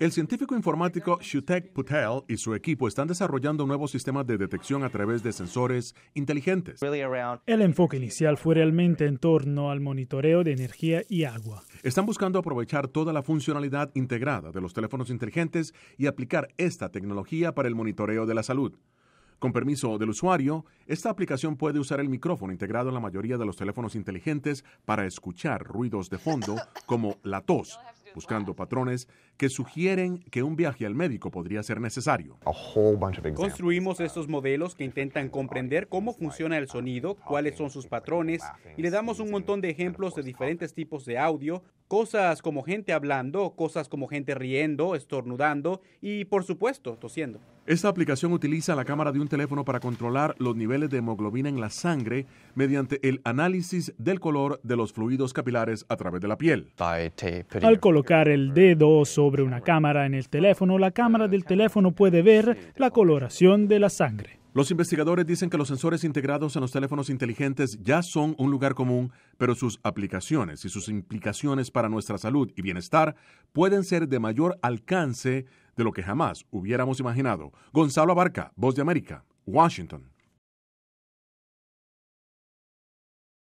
El científico informático Shutek Patel y su equipo están desarrollando nuevos sistemas de detección a través de sensores inteligentes. El enfoque inicial fue realmente en torno al monitoreo de energía y agua. Están buscando aprovechar toda la funcionalidad integrada de los teléfonos inteligentes y aplicar esta tecnología para el monitoreo de la salud. Con permiso del usuario, esta aplicación puede usar el micrófono integrado en la mayoría de los teléfonos inteligentes para escuchar ruidos de fondo como la tos buscando patrones que sugieren que un viaje al médico podría ser necesario. Construimos estos modelos que intentan comprender cómo funciona el sonido, cuáles son sus patrones, y le damos un montón de ejemplos de diferentes tipos de audio, Cosas como gente hablando, cosas como gente riendo, estornudando y por supuesto tosiendo. Esta aplicación utiliza la cámara de un teléfono para controlar los niveles de hemoglobina en la sangre mediante el análisis del color de los fluidos capilares a través de la piel. Al colocar el dedo sobre una cámara en el teléfono, la cámara del teléfono puede ver la coloración de la sangre. Los investigadores dicen que los sensores integrados en los teléfonos inteligentes ya son un lugar común, pero sus aplicaciones y sus implicaciones para nuestra salud y bienestar pueden ser de mayor alcance de lo que jamás hubiéramos imaginado. Gonzalo Abarca, Voz de América, Washington.